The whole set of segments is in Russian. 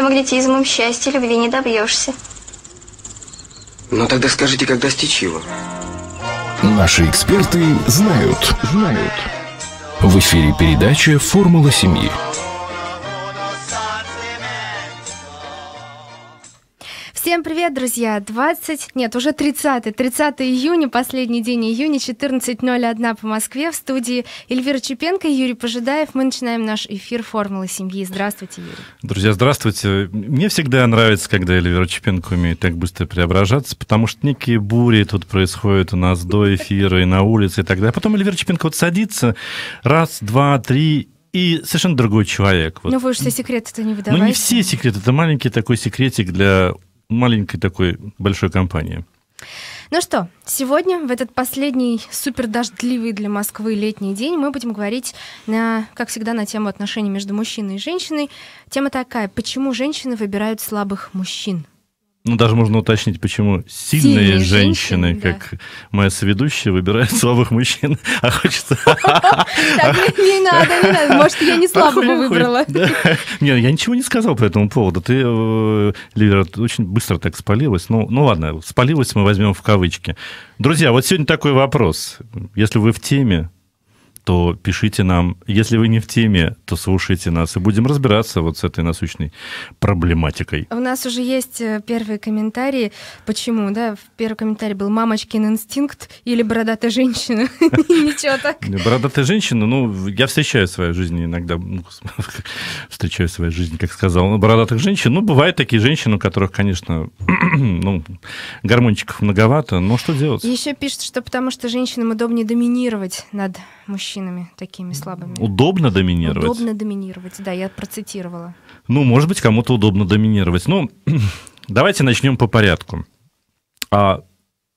магнетизмом счастья любви не добьешься. Ну тогда скажите, как достичь его? Наши эксперты знают, знают. В эфире передача «Формула семьи». Привет, друзья! 20, нет, уже 30, 30 июня, последний день июня, 14.01 по Москве, в студии Эльвира Чепенко и Юрий Пожидаев. Мы начинаем наш эфир «Формулы семьи». Здравствуйте, Юрий. Друзья, здравствуйте. Мне всегда нравится, когда Эльвира Чепенко умеет так быстро преображаться, потому что некие бури тут происходят у нас до эфира и на улице и так далее. А потом Эльвира Чепенко вот садится, раз, два, три, и совершенно другой человек. Ну, вы же все секреты-то не выдавали. Ну, не все секреты, это маленький такой секретик для маленькой такой большой компании. Ну что, сегодня, в этот последний супер дождливый для Москвы летний день, мы будем говорить, на, как всегда, на тему отношений между мужчиной и женщиной. Тема такая, почему женщины выбирают слабых мужчин? Ну, даже можно уточнить, почему сильные, сильные женщины, женщины да. как моя соведущая, выбирают слабых мужчин, а хочется... Так, не надо, не надо. Может, я не слабого выбрала. Нет, я ничего не сказал по этому поводу. Ты, э, Ливера, очень быстро так спалилась. Ну, ну, ладно, спалилась мы возьмем в кавычки. Друзья, вот сегодня такой вопрос. Если вы в теме, то пишите нам. Если вы не в теме, то слушайте нас и будем разбираться вот с этой насущной проблематикой. У нас уже есть э, первые комментарии. Почему, да? Первый комментарий был «Мамочкин инстинкт» или «Бородатая женщина». Ничего так. «Бородатая женщина», ну, я встречаю в своей жизни иногда, ну, встречаю в своей жизни, как сказал, ну, бородатых женщин. Ну, бывают такие женщины, у которых, конечно, ну, гармончиков многовато, но что делать? Еще пишет, что потому что женщинам удобнее доминировать над мужчинами такими слабыми. Удобно доминировать? Удобно доминировать, да, я процитировала. Ну, может быть, кому-то удобно доминировать. Ну, давайте начнем по порядку. А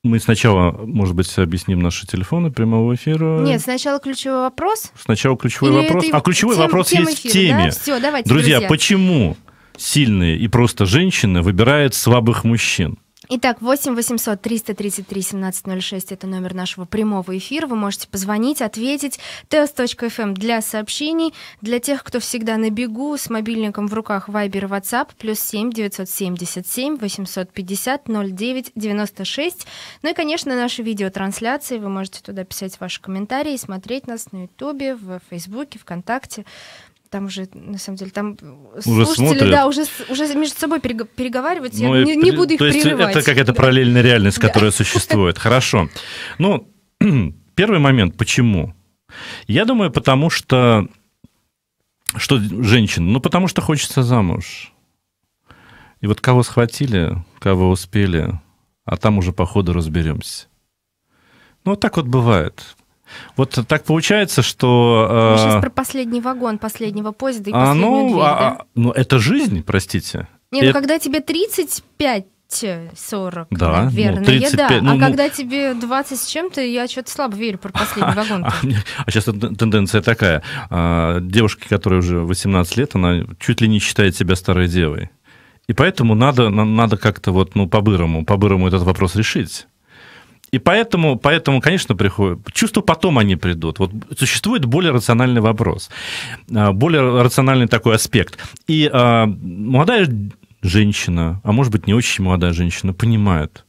мы сначала, может быть, объясним наши телефоны прямого эфира. Нет, сначала ключевой вопрос. Сначала ключевой Или вопрос. А ключевой тем, вопрос тем есть эфира, в теме. Да? Все, давайте, друзья, друзья, почему сильные и просто женщины выбирают слабых мужчин? Итак, 8 800 333 1706 это номер нашего прямого эфира. Вы можете позвонить, ответить. teos.fm эм для сообщений. Для тех, кто всегда на бегу, с мобильником в руках Viber WhatsApp, плюс 7 977 850 09 96. Ну и, конечно, наши видеотрансляции. Вы можете туда писать ваши комментарии, смотреть нас на Ютубе, в Фейсбуке, ВКонтакте там уже, на самом деле, там э, уже слушатели, смотрят. да, уже, уже между собой переговариваются, ну, я не, не буду их то прерывать. Есть это какая-то да. параллельная реальность, которая да. существует. Хорошо. Ну, первый момент, почему? Я думаю, потому что... Что женщина? Ну, потому что хочется замуж. И вот кого схватили, кого успели, а там уже по ходу разберемся. Ну, вот так вот бывает. Вот так получается, что... Мы э, сейчас про последний вагон последнего поезда и а, последнюю ну, дверь, а, да? А, ну, это жизнь, простите. Не, ну, когда тебе 35, 40, да, ну, наверное. Ну, 35, я, да. Ну, а ну... когда тебе 20 с чем-то, я что-то слабо верю про последний вагон. А, а, а сейчас тенденция такая. А, девушке, которая уже 18 лет, она чуть ли не считает себя старой девой. И поэтому надо, надо как-то вот, ну, по-бырому, по-бырому этот вопрос решить. И поэтому, поэтому, конечно, приходит чувство, потом они придут. Вот существует более рациональный вопрос, а, более рациональный такой аспект. И а, молодая женщина, а может быть, не очень молодая женщина, понимает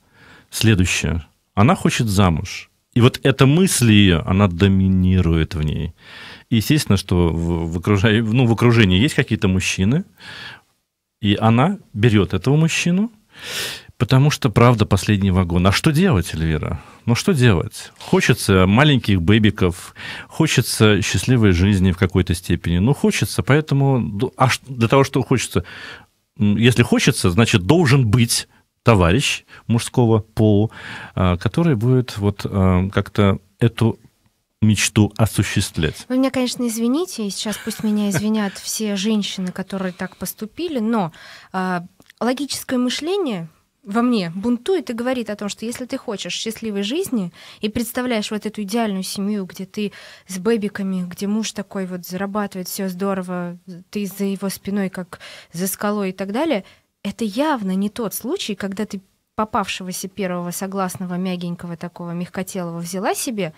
следующее. Она хочет замуж. И вот эта мысль ее, она доминирует в ней. И естественно, что в, в, окружении, ну, в окружении есть какие-то мужчины, и она берет этого мужчину, Потому что, правда, последний вагон. А что делать, Эльвира? Ну что делать? Хочется маленьких бэбиков, хочется счастливой жизни в какой-то степени. Ну хочется, поэтому... Ну, а для того, что хочется? Если хочется, значит, должен быть товарищ мужского пола, а, который будет вот а, как-то эту мечту осуществлять. Вы меня, конечно, извините, и сейчас пусть меня извинят все женщины, которые так поступили, но а, логическое мышление во мне бунтует и говорит о том, что если ты хочешь счастливой жизни и представляешь вот эту идеальную семью, где ты с бэбиками, где муж такой вот зарабатывает все здорово, ты за его спиной как за скалой и так далее, это явно не тот случай, когда ты попавшегося первого согласного мягенького такого мягкотелого взяла себе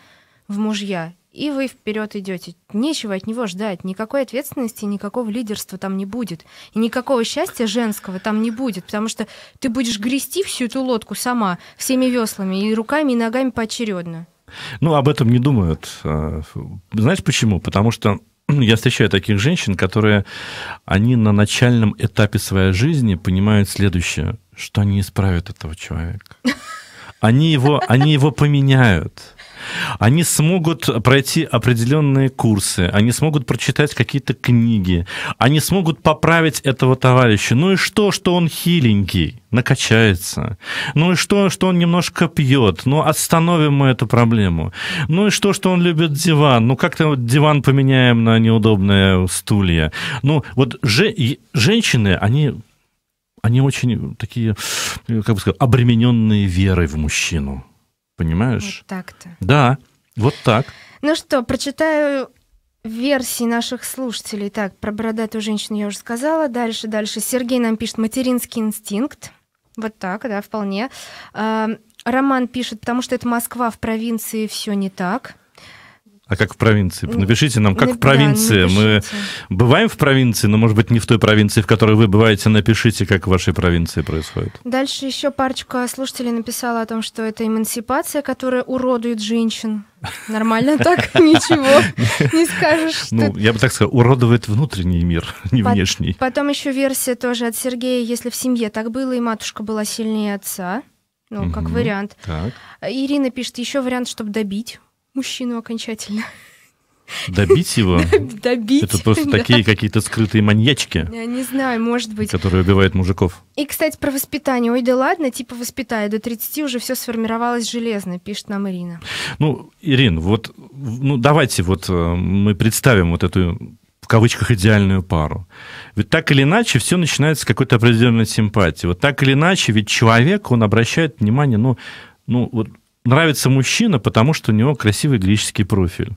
в мужья и вы вперед идете. Нечего от него ждать. Никакой ответственности, никакого лидерства там не будет. И никакого счастья женского там не будет, потому что ты будешь грести всю эту лодку сама, всеми веслами, и руками, и ногами поочередно. Ну, об этом не думают. А, знаешь почему? Потому что я встречаю таких женщин, которые, они на начальном этапе своей жизни понимают следующее, что они исправят этого человека. Они его, они его поменяют. Они смогут пройти определенные курсы, они смогут прочитать какие-то книги, они смогут поправить этого товарища. Ну и что, что он хиленький, накачается? Ну и что, что он немножко пьет? Ну остановим мы эту проблему. Ну и что, что он любит диван? Ну как-то вот диван поменяем на неудобное стулья. Ну вот же, женщины, они они очень такие, как бы сказать, обремененные верой в мужчину понимаешь? Вот так-то. Да, вот так. Ну что, прочитаю версии наших слушателей. Так, про бородатую женщину я уже сказала. Дальше, дальше. Сергей нам пишет «Материнский инстинкт». Вот так, да, вполне. А, роман пишет, потому что это Москва в провинции все не так. А как в провинции? Ну, напишите нам, как Нап... в провинции. напишите. Мы бываем в провинции, но, может быть, не в той провинции, в которой вы бываете. Напишите, как в вашей провинции происходит. Дальше еще парочка слушателей написала о том, что это эмансипация, которая уродует женщин. Нормально так, ничего не скажешь. Ну, я бы так сказал, уродует внутренний мир, не внешний. Потом еще версия тоже от Сергея, если в семье так было, и матушка была сильнее отца. Ну, как вариант. Ирина пишет, еще вариант, чтобы добить мужчину окончательно. Добить его? Добить. Это просто да. такие какие-то скрытые маньячки. Я не знаю, может быть. Которые убивают мужиков. И, кстати, про воспитание. Ой, да ладно, типа воспитаю. До 30 уже все сформировалось железно, пишет нам Ирина. Ну, Ирин, вот ну, давайте вот э, мы представим вот эту в кавычках идеальную пару. Ведь так или иначе все начинается с какой-то определенной симпатии. Вот так или иначе, ведь человек, он обращает внимание, ну, ну, вот нравится мужчина, потому что у него красивый греческий профиль.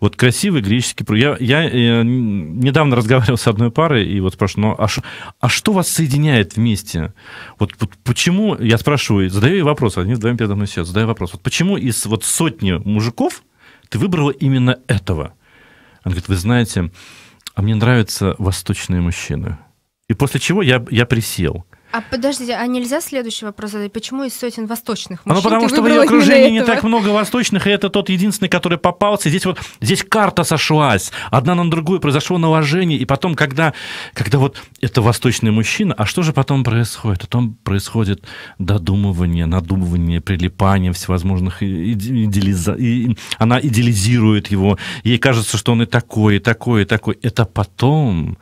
Вот красивый греческий профиль. Я, я, я э, недавно разговаривал с одной парой, и вот спрашиваю, ну а, ш, а что вас соединяет вместе? Вот, вот почему, я спрашиваю, задаю ей вопрос, они вдвоем передо мной сидят, задаю вопрос, вот почему из вот сотни мужиков ты выбрала именно этого? Она говорит, вы знаете, а мне нравятся восточные мужчины. И после чего я, я присел. А подождите, а нельзя следующий вопрос задать? Почему из сотен восточных ну, мужчин? Ну, потому что в ее окружении не так много восточных, и это тот единственный, который попался. Здесь вот здесь карта сошлась. Одна на другую произошло наложение. И потом, когда, когда вот это восточный мужчина, а что же потом происходит? Потом а происходит додумывание, надумывание, прилипание всевозможных идеализа... И она идеализирует его. Ей кажется, что он и такой, и такой, и такой. Это потом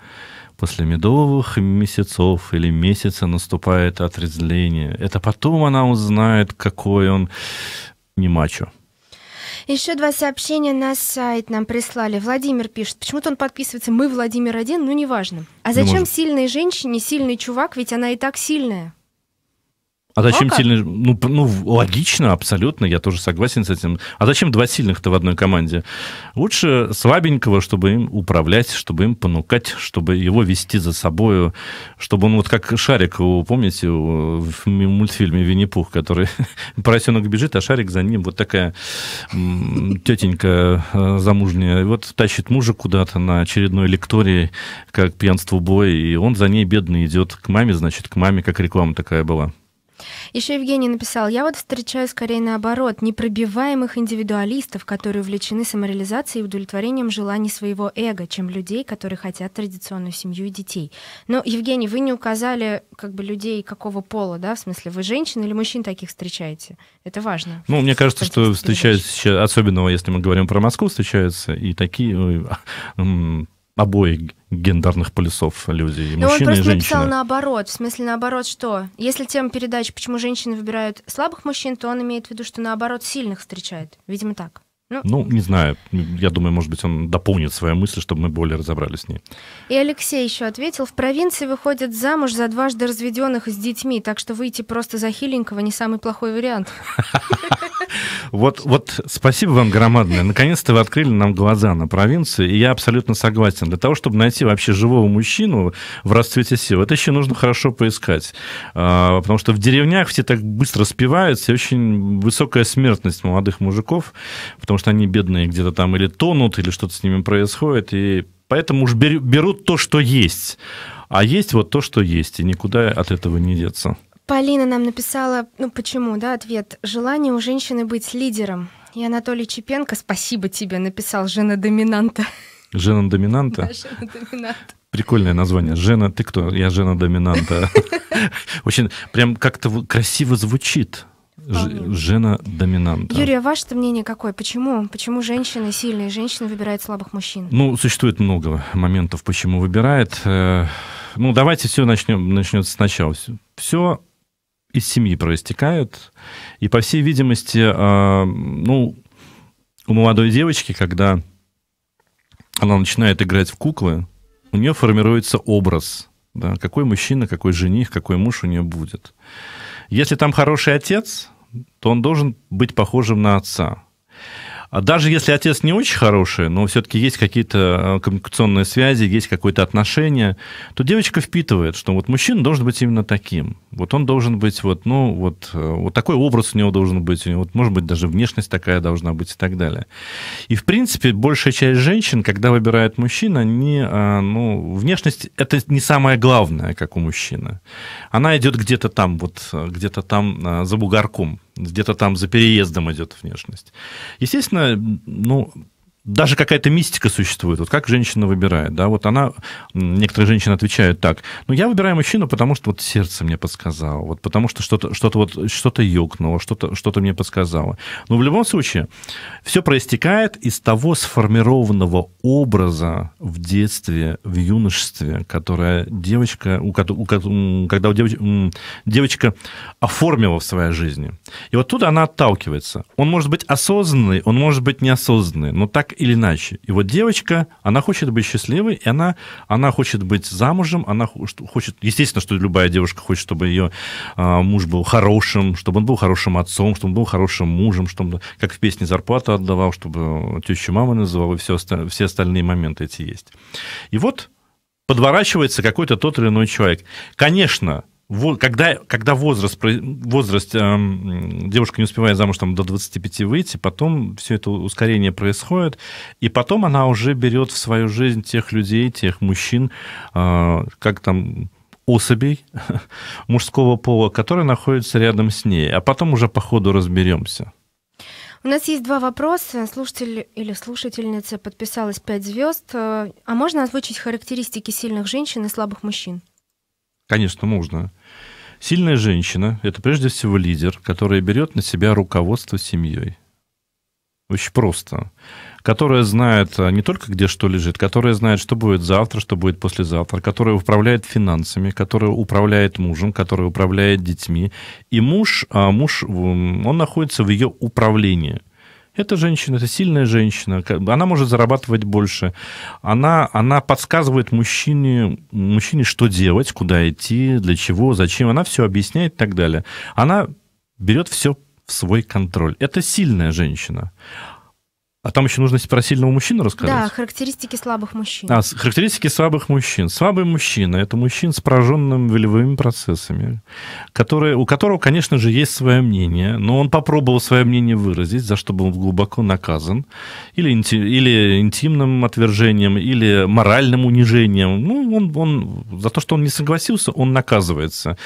после медовых месяцев или месяца наступает отрезвление. Это потом она узнает, какой он не мачо. Еще два сообщения на сайт нам прислали. Владимир пишет, почему-то он подписывается «Мы Владимир один», ну неважно. А зачем ну, сильной женщине сильный чувак, ведь она и так сильная? А зачем Пока? сильный? Ну, ну, логично, абсолютно, я тоже согласен с этим. А зачем два сильных-то в одной команде? Лучше слабенького, чтобы им управлять, чтобы им понукать, чтобы его вести за собою, чтобы он вот как шарик, помните, в мультфильме «Винни-Пух», который поросенок бежит, а шарик за ним вот такая тетенька э, замужняя, вот тащит мужа куда-то на очередной лектории, как пьянство бой, и он за ней бедный идет к маме, значит, к маме, как реклама такая была. Еще Евгений написал, я вот встречаю скорее наоборот, непробиваемых индивидуалистов, которые увлечены самореализацией и удовлетворением желаний своего эго, чем людей, которые хотят традиционную семью и детей. Но, Евгений, вы не указали как бы людей какого пола, да, в смысле, вы женщин или мужчин таких встречаете? Это важно. Ну, мне кажется, что встречаются, особенно если мы говорим про Москву, встречаются и такие обоих гендерных полюсов люди, и Но ну, мужчины, и женщины. он просто написал наоборот, в смысле наоборот что? Если тема передачи «Почему женщины выбирают слабых мужчин», то он имеет в виду, что наоборот сильных встречает. Видимо, так. Ну, ну, не знаю. Я думаю, может быть, он дополнит свои мысли, чтобы мы более разобрались с ней. И Алексей еще ответил. В провинции выходят замуж за дважды разведенных с детьми, так что выйти просто за хиленького не самый плохой вариант. Вот, вот спасибо вам громадное. Наконец-то вы открыли нам глаза на провинции, и я абсолютно согласен. Для того, чтобы найти вообще живого мужчину в расцвете сил, это еще нужно хорошо поискать. А, потому что в деревнях все так быстро спиваются, и очень высокая смертность молодых мужиков, потому что что они бедные где-то там или тонут, или что-то с ними происходит, и поэтому уж берут то, что есть. А есть вот то, что есть, и никуда от этого не деться. Полина нам написала, ну почему, да, ответ. Желание у женщины быть лидером. И Анатолий Чепенко, спасибо тебе, написал «Жена доминанта». Жена доминанта? Да, жена доминанта. Прикольное название. Жена, ты кто? Я жена доминанта. Очень прям как-то красиво звучит жена доминанта. Юрий, а ваше мнение какое? Почему? Почему женщины сильные женщины выбирают слабых мужчин? Ну, существует много моментов, почему выбирает. Э, ну, давайте все начнем, начнем сначала. Все из семьи проистекает. И, по всей видимости, а, ну, у молодой девочки, когда она начинает играть в куклы, у нее формируется образ, да, какой мужчина, какой жених, какой муж у нее будет. Если там хороший отец, то он должен быть похожим на отца. а Даже если отец не очень хороший, но все-таки есть какие-то э, коммуникационные связи, есть какое-то отношение, то девочка впитывает, что вот мужчина должен быть именно таким. Вот он должен быть вот, ну, вот, э, вот такой образ у него должен быть, у него, вот, может быть, даже внешность такая должна быть и так далее. И, в принципе, большая часть женщин, когда выбирает мужчина, они, э, ну, внешность – это не самое главное, как у мужчины. Она идет где-то там, вот, где-то там за бугорком, где-то там за переездом идет внешность. Естественно, ну, даже какая-то мистика существует. Вот как женщина выбирает, да? Вот она, некоторые женщины отвечают так: ну я выбираю мужчину, потому что вот сердце мне подсказало, вот потому что что-то что вот что-то ёкнуло, что-то что-то мне подсказало. Но в любом случае все проистекает из того сформированного образа в детстве, в юношестве, которое девочка, у, у, когда у девоч, девочка оформила в своей жизни. И вот туда она отталкивается. Он может быть осознанный, он может быть неосознанный, но так так или иначе. И вот девочка, она хочет быть счастливой, и она, она хочет быть замужем, она хочет, естественно, что любая девушка хочет, чтобы ее а, муж был хорошим, чтобы он был хорошим отцом, чтобы он был хорошим мужем, чтобы, как в песне, зарплату отдавал, чтобы э, тещу мама называла, и все, все остальные моменты эти есть. И вот подворачивается какой-то тот или иной человек. Конечно, когда, когда возраст, возраст эм, девушка не успевает замуж там, до 25 выйти, потом все это ускорение происходит, и потом она уже берет в свою жизнь тех людей, тех мужчин, э, как там особей мужского пола, которые находятся рядом с ней, а потом уже по ходу разберемся. У нас есть два вопроса. Слушатель или слушательница подписалась пять звезд. Э, а можно озвучить характеристики сильных женщин и слабых мужчин? Конечно, можно. Сильная женщина – это прежде всего лидер, которая берет на себя руководство семьей. Очень просто. Которая знает а, не только, где что лежит, которая знает, что будет завтра, что будет послезавтра, которая управляет финансами, которая управляет мужем, которая управляет детьми. И муж, а муж, он находится в ее управлении – это женщина, это сильная женщина. Она может зарабатывать больше. Она, она подсказывает мужчине, мужчине, что делать, куда идти, для чего, зачем. Она все объясняет и так далее. Она берет все в свой контроль. Это сильная женщина. А там еще нужно про сильного мужчину рассказать? Да, характеристики слабых мужчин. А, характеристики слабых мужчин. Слабый мужчина – это мужчина с пораженным волевыми процессами, которые, у которого, конечно же, есть свое мнение, но он попробовал свое мнение выразить, за что был глубоко наказан, или, инти, или интимным отвержением, или моральным унижением. Ну, он, он, за то, что он не согласился, он наказывается.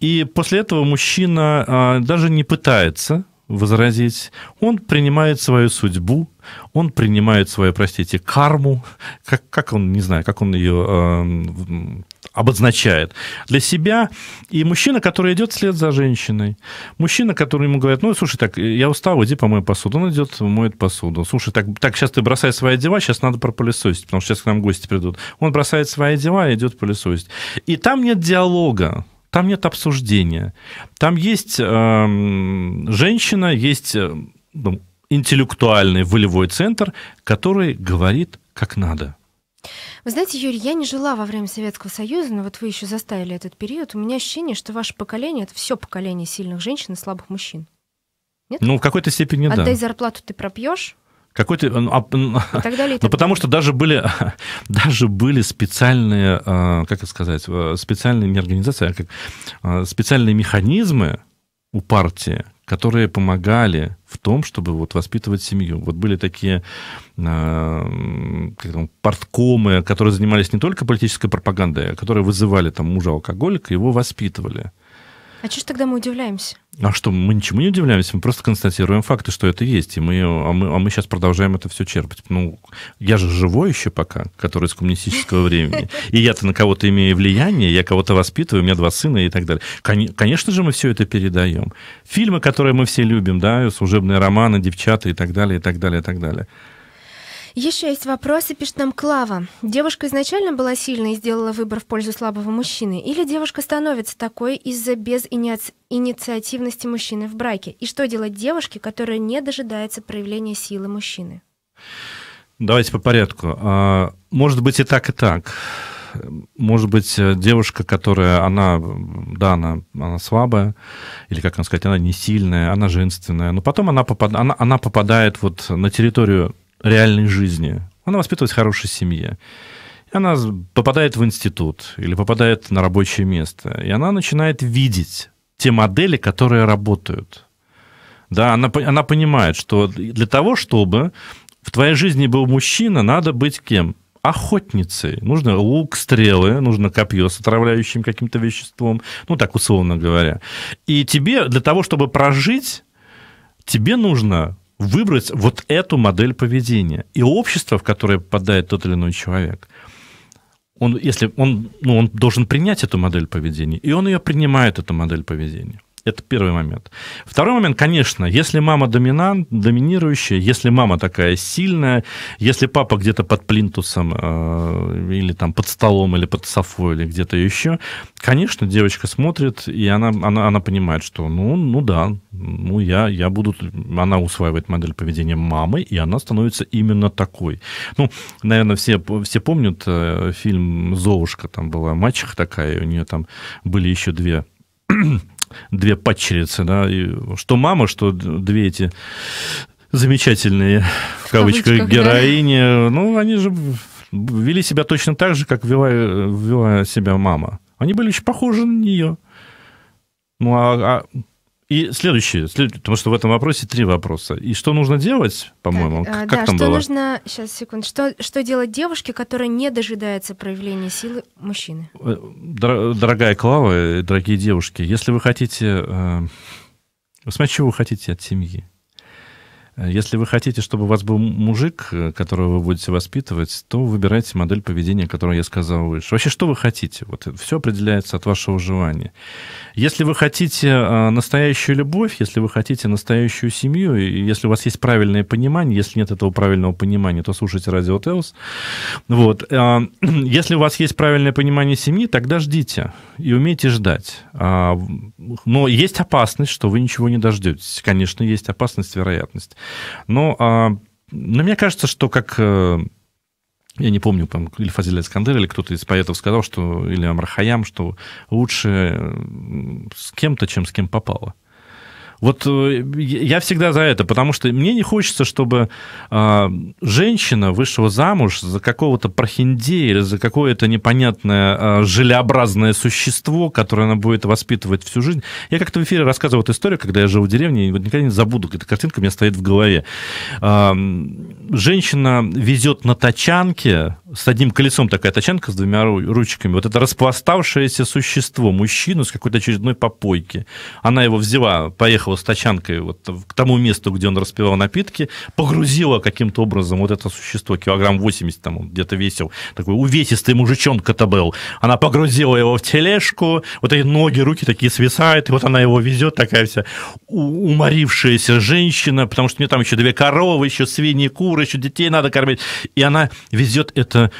И после этого мужчина а, даже не пытается возразить. Он принимает свою судьбу, он принимает свою, простите, карму, как, как он, не знаю, как он ее э, эм, обозначает для себя. И мужчина, который идет вслед за женщиной, мужчина, который ему говорит, ну, слушай, так, я устал, иди помой посуду. Он идет, моет посуду. Слушай, так, так сейчас ты бросай свои дела, сейчас надо пропылесосить, потому что сейчас к нам гости придут. Он бросает свои дела и идет пылесосить. И там нет диалога там нет обсуждения. Там есть э, женщина, есть э, ну, интеллектуальный волевой центр, который говорит, как надо. Вы знаете, Юрий, я не жила во время Советского Союза, но вот вы еще заставили этот период. У меня ощущение, что ваше поколение это все поколение сильных женщин и слабых мужчин. Нет? Ну, в какой-то степени Отдай да. Отдай зарплату ты пропьешь, какой-то... Ну, а, ну, ну потому что даже были, даже были специальные, а, как это сказать, специальные не организации, а как, а, специальные механизмы у партии, которые помогали в том, чтобы вот воспитывать семью. Вот были такие как там, порткомы, которые занимались не только политической пропагандой, а которые вызывали там мужа алкоголика, его воспитывали. А что ж тогда мы удивляемся? А что, мы ничему не удивляемся, мы просто констатируем факты, что это есть, и мы, а, мы, а мы сейчас продолжаем это все черпать. Ну, я же живой еще пока, который из коммунистического времени, и я-то на кого-то имею влияние, я кого-то воспитываю, у меня два сына и так далее. Конечно же, мы все это передаем. Фильмы, которые мы все любим, да, служебные романы, девчата и так далее, и так далее, и так далее. Еще есть вопросы, пишет нам Клава. Девушка изначально была сильной и сделала выбор в пользу слабого мужчины? Или девушка становится такой из-за безинициативности мужчины в браке? И что делать девушке, которая не дожидается проявления силы мужчины? Давайте по порядку. А, может быть и так, и так. Может быть, э, девушка, которая, она, да, она, она слабая, или, как вам сказать, она не сильная, она женственная, но потом она, попад, она, она попадает вот на территорию реальной жизни. Она воспитывается в хорошей семье. И она попадает в институт или попадает на рабочее место. И она начинает видеть те модели, которые работают. Да, она, она понимает, что для того, чтобы в твоей жизни был мужчина, надо быть кем? охотницей. Нужно лук, стрелы, нужно копье с отравляющим каким-то веществом, ну так условно говоря. И тебе для того, чтобы прожить, тебе нужно выбрать вот эту модель поведения. И общество, в которое попадает тот или иной человек, он, если он, ну, он должен принять эту модель поведения, и он ее принимает, эту модель поведения. Это первый момент. Второй момент, конечно, если мама доминант, доминирующая, если мама такая сильная, если папа где-то под плинтусом э, или там под столом или под софой или где-то еще, конечно, девочка смотрит и она, она, она понимает, что ну, ну да, ну я, я буду, она усваивает модель поведения мамы и она становится именно такой. Ну, наверное, все, все помнят э, фильм «Золушка», там была мачеха такая, у нее там были еще две две падчерицы, да, и что мама, что две эти замечательные, в кавычках, кавычках героини, да. ну, они же вели себя точно так же, как вела, вела себя мама. Они были очень похожи на нее. Ну, а, а и следующее, потому что в этом вопросе три вопроса. И что нужно делать, по-моему? Так, э, как, да, как там что было? нужно... Сейчас, секунду. Что, что делать девушке, которая не дожидается проявления силы мужчины? Э, дорогая Клава, э, дорогие девушки, если вы хотите... Э... Смотрите, чего вы хотите от семьи. Э, если вы хотите, чтобы у вас был мужик, э, которого вы будете воспитывать, то выбирайте модель поведения, которую я сказал выше. Вообще, что вы хотите? Вот все определяется от вашего желания. Если вы хотите э, настоящую любовь, если вы хотите настоящую семью, и если у вас есть правильное понимание, если нет этого правильного понимания, то слушайте радио Телс. Вот. Если у вас есть правильное понимание семьи, тогда ждите и умейте ждать. А, но есть опасность, что вы ничего не дождетесь. Конечно, есть опасность, вероятность. Но, а, но мне кажется, что как... Э, я не помню, там, или Фазиль Искандер, или кто-то из поэтов сказал, что, или Амрахаям, что лучше э, с кем-то, чем с кем попало. Вот э, я всегда за это, потому что мне не хочется, чтобы а, женщина вышла замуж за какого-то прохиндея или за какое-то непонятное а, желеобразное существо, которое она будет воспитывать всю жизнь. Я как-то в эфире рассказывал эту историю, когда я жил в деревне, и вот никогда не забуду, эта картинка у меня стоит в голове. А, женщина везет на тачанке, с одним колесом такая тачанка с двумя ручками, вот это распластавшееся существо, мужчину с какой-то очередной попойки. Она его взяла, поехала его с тачанкой вот к тому месту, где он распивал напитки, погрузила каким-то образом вот это существо, килограмм 80 там он где-то весил, такой увесистый мужичонка-то был. Она погрузила его в тележку, вот эти ноги, руки такие свисают, и вот она его везет, такая вся уморившаяся женщина, потому что у нее там еще две коровы, еще свиньи, куры, еще детей надо кормить. И она везет это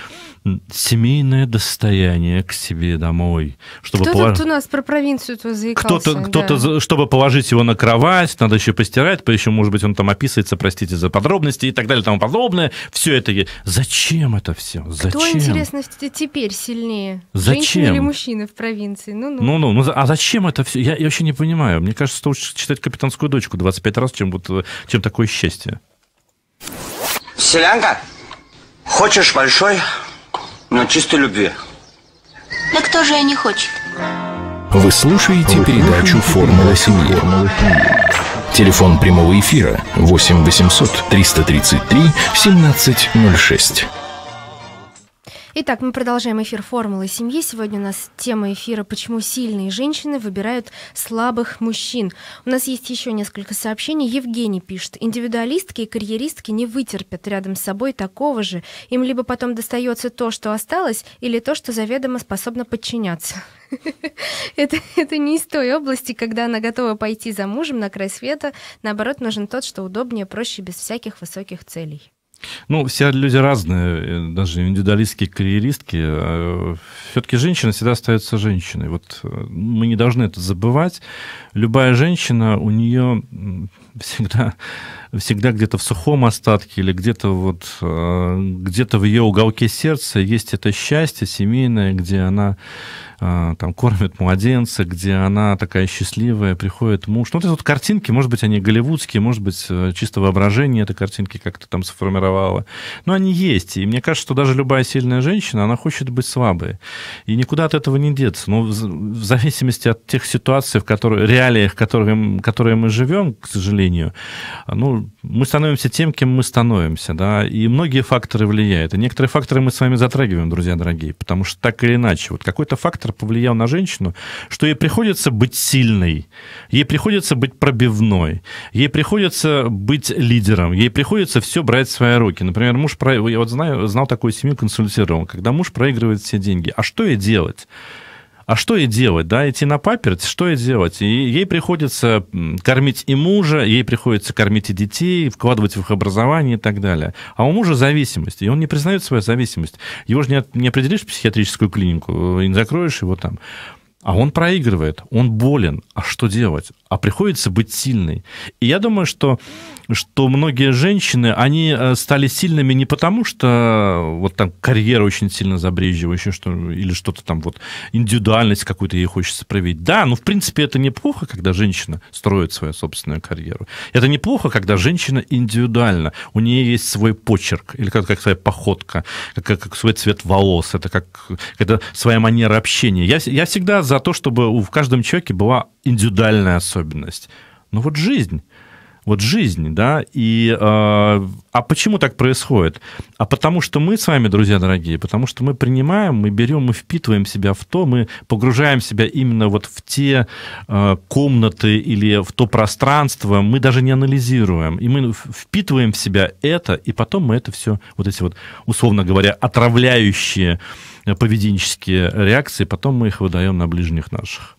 семейное достояние к себе домой. Чтобы кто полож... тут у нас про провинцию -то заикался. Кто-то, кто-то да. чтобы положить его на кровать, надо еще постирать, еще, может быть, он там описывается, простите за подробности и так далее, тому подобное. Все это... Зачем это все? Зачем? Кто, интересно, теперь сильнее? Зачем? Женщины или мужчины в провинции? Ну-ну. Ну-ну. Ну, а зачем это все? Я, я вообще не понимаю. Мне кажется, что лучше читать «Капитанскую дочку» 25 раз, чем, вот, чем такое счастье. Селянка, хочешь большой но чистой любви. Да кто же ее не хочет? Вы слушаете передачу «Формула семьи». Телефон прямого эфира 8 800 333 1706. Итак, мы продолжаем эфир «Формулы семьи». Сегодня у нас тема эфира «Почему сильные женщины выбирают слабых мужчин». У нас есть еще несколько сообщений. Евгений пишет. Индивидуалистки и карьеристки не вытерпят рядом с собой такого же. Им либо потом достается то, что осталось, или то, что заведомо способно подчиняться. Это, это не из той области, когда она готова пойти за мужем на край света. Наоборот, нужен тот, что удобнее, проще, без всяких высоких целей. Ну, все люди разные, э, даже индивидуалистки, карьеристки. А, Все-таки женщина всегда остается женщиной. Вот э, мы не должны это забывать. Любая женщина, у нее всегда, всегда где-то в сухом остатке или где-то вот, э, где-то в ее уголке сердца есть это счастье семейное, где она э, там кормит младенца, где она такая счастливая, приходит муж. Ну, вот эти вот картинки, может быть, они голливудские, может быть, э, чисто воображение этой картинки как-то там сформировало. Но они есть. И мне кажется, что даже любая сильная женщина, она хочет быть слабой. И никуда от этого не деться. Но в зависимости от тех ситуаций, в которых реалиях, которые, которые мы живем, к сожалению, сожалению. Ну, мы становимся тем, кем мы становимся, да, и многие факторы влияют. И некоторые факторы мы с вами затрагиваем, друзья дорогие, потому что так или иначе, вот какой-то фактор повлиял на женщину, что ей приходится быть сильной, ей приходится быть пробивной, ей приходится быть лидером, ей приходится все брать в свои руки. Например, муж, про... я вот знаю, знал такую семью, консультировал, когда муж проигрывает все деньги. А что ей делать? А что ей делать, да, идти на паперть, что ей делать? И ей приходится кормить и мужа, ей приходится кормить и детей, вкладывать в их образование и так далее. А у мужа зависимость, и он не признает свою зависимость. Его же не, не определишь в психиатрическую клинику, не закроешь его там. А он проигрывает, он болен. А что делать? а приходится быть сильной. И я думаю, что, что многие женщины, они э, стали сильными не потому, что э, вот там карьера очень сильно забрежила, еще что, или что-то там вот, индивидуальность какую-то ей хочется проявить. Да, ну, в принципе, это неплохо, когда женщина строит свою собственную карьеру. Это неплохо, когда женщина индивидуальна, у нее есть свой почерк, или как, как своя походка, как, как свой цвет волос, это как это своя манера общения. Я, я всегда за то, чтобы в каждом человеке была индивидуальная особенность. Но ну вот жизнь. Вот жизнь, да, и э, а почему так происходит? А потому что мы с вами, друзья дорогие, потому что мы принимаем, мы берем, мы впитываем себя в то, мы погружаем себя именно вот в те э, комнаты или в то пространство, мы даже не анализируем, и мы впитываем в себя это, и потом мы это все, вот эти вот, условно говоря, отравляющие поведенческие реакции, потом мы их выдаем на ближних наших.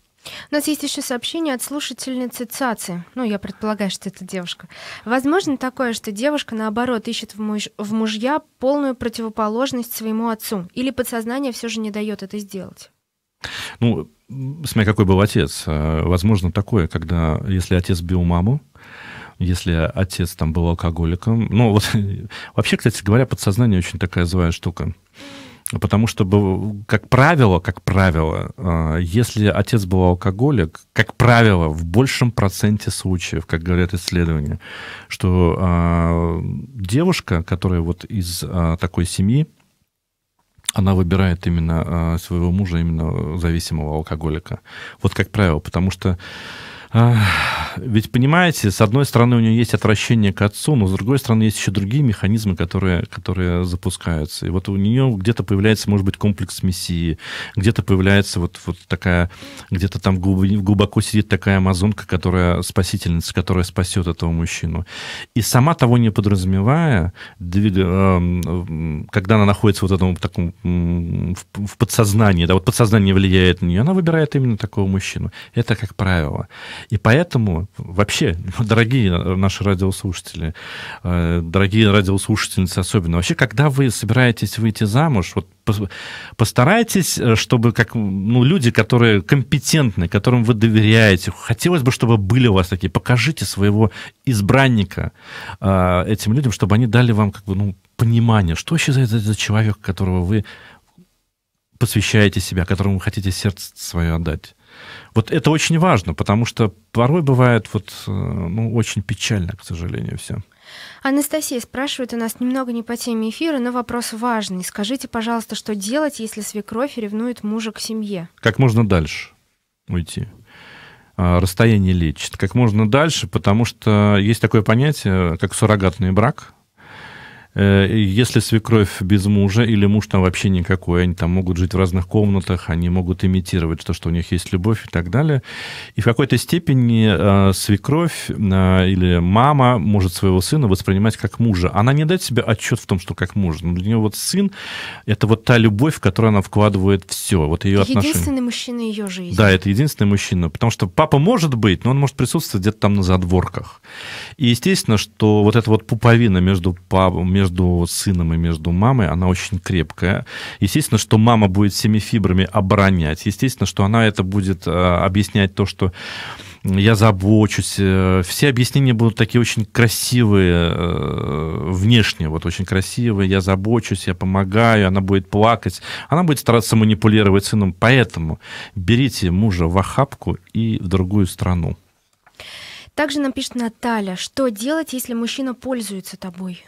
У нас есть еще сообщение от слушательницы Цацы. Ну, я предполагаю, что это девушка. Возможно такое, что девушка, наоборот, ищет в, муж... в мужья полную противоположность своему отцу? Или подсознание все же не дает это сделать? Ну, смотря какой был отец. А, возможно такое, когда, если отец бил маму, если отец там был алкоголиком. Ну, вот вообще, кстати говоря, подсознание очень такая злая штука. Потому что, как правило, как правило, э, если отец был алкоголик, как правило, в большем проценте случаев, как говорят исследования, что э, девушка, которая вот из э, такой семьи, она выбирает именно своего мужа, именно зависимого алкоголика. Вот как правило, потому что ведь понимаете, с одной стороны у нее есть отвращение к отцу, но с другой стороны есть еще другие механизмы, которые, которые запускаются. И вот у нее где-то появляется, может быть, комплекс мессии, где-то появляется вот, вот такая, где-то там глубоко сидит такая амазонка, которая спасительница, которая спасет этого мужчину. И сама того не подразумевая, эм, эм, когда она находится вот в этом таком в подсознании, да, вот подсознание влияет на нее, она выбирает именно такого мужчину. Это как правило. И поэтому вообще, дорогие наши радиослушатели, э, дорогие радиослушательницы особенно, вообще, когда вы собираетесь выйти замуж, вот постарайтесь, э, чтобы как, ну, люди, которые компетентны, которым вы доверяете, хотелось бы, чтобы были у вас такие, покажите своего избранника э, этим людям, чтобы они дали вам как бы, ну, понимание, что исчезает за, за человек, которого вы посвящаете себя, которому вы хотите сердце свое отдать. Вот это очень важно, потому что порой бывает вот, э, ну, очень печально, к сожалению, все. Анастасия спрашивает у нас немного не по теме эфира, но вопрос важный. Скажите, пожалуйста, что делать, если свекровь ревнует мужа к семье? Как можно дальше уйти? А, расстояние лечит. Как можно дальше, потому что есть такое понятие, как суррогатный брак – Э, если свекровь без мужа или муж там вообще никакой, они там могут жить в разных комнатах, они могут имитировать то, что у них есть любовь и так далее. И в какой-то степени э, свекровь э, или мама может своего сына воспринимать как мужа. Она не дает себе отчет в том, что как муж. Но для нее вот сын – это вот та любовь, в которую она вкладывает все, вот ее единственный отношения. Единственный мужчина ее жизни. Да, это единственный мужчина. Потому что папа может быть, но он может присутствовать где-то там на задворках. И естественно, что вот эта вот пуповина между папой, между сыном и между мамой, она очень крепкая. Естественно, что мама будет всеми фибрами оборонять. Естественно, что она это будет э, объяснять то, что я забочусь. Э, все объяснения будут такие очень красивые, э, внешне, вот очень красивые. Я забочусь, я помогаю, она будет плакать. Она будет стараться манипулировать сыном. Поэтому берите мужа в охапку и в другую страну. Также нам пишет Наталья, что делать, если мужчина пользуется тобой?